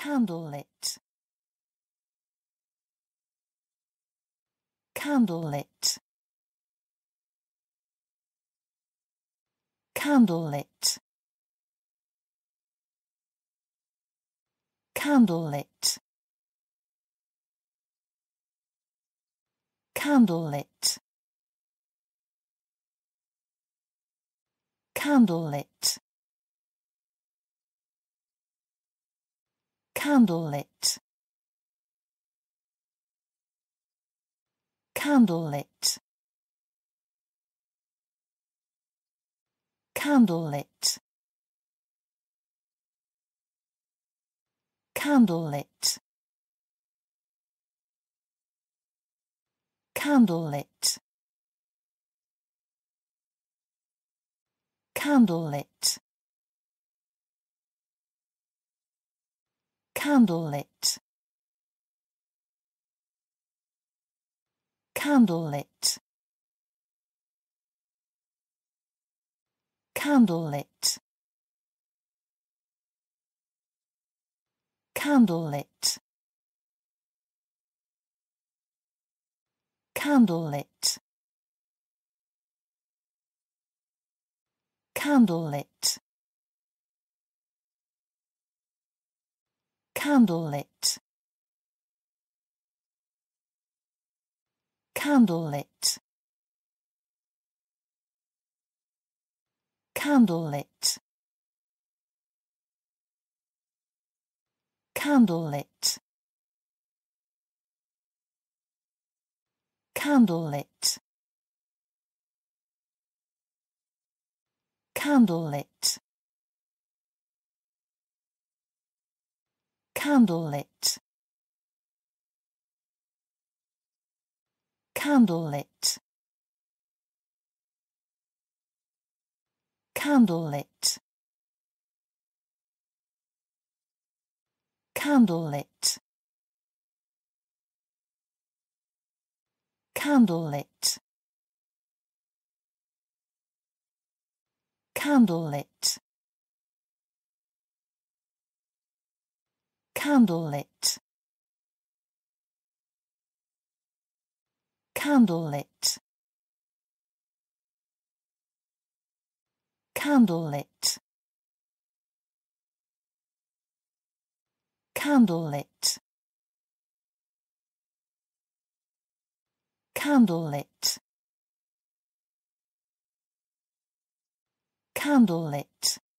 candlelit candlelit candlelit candlelit candlelit candlelit candlelit candlelit candlelit candlelit candlelit candlelit candlelit candlelit candlelit candlelit candlelit candlelit candlelit candlelit candlelit candlelit candlelit candlelit candlelit candlelit candlelit candlelit candlelit candlelit candlelit candlelit candlelit candlelit candlelit candlelit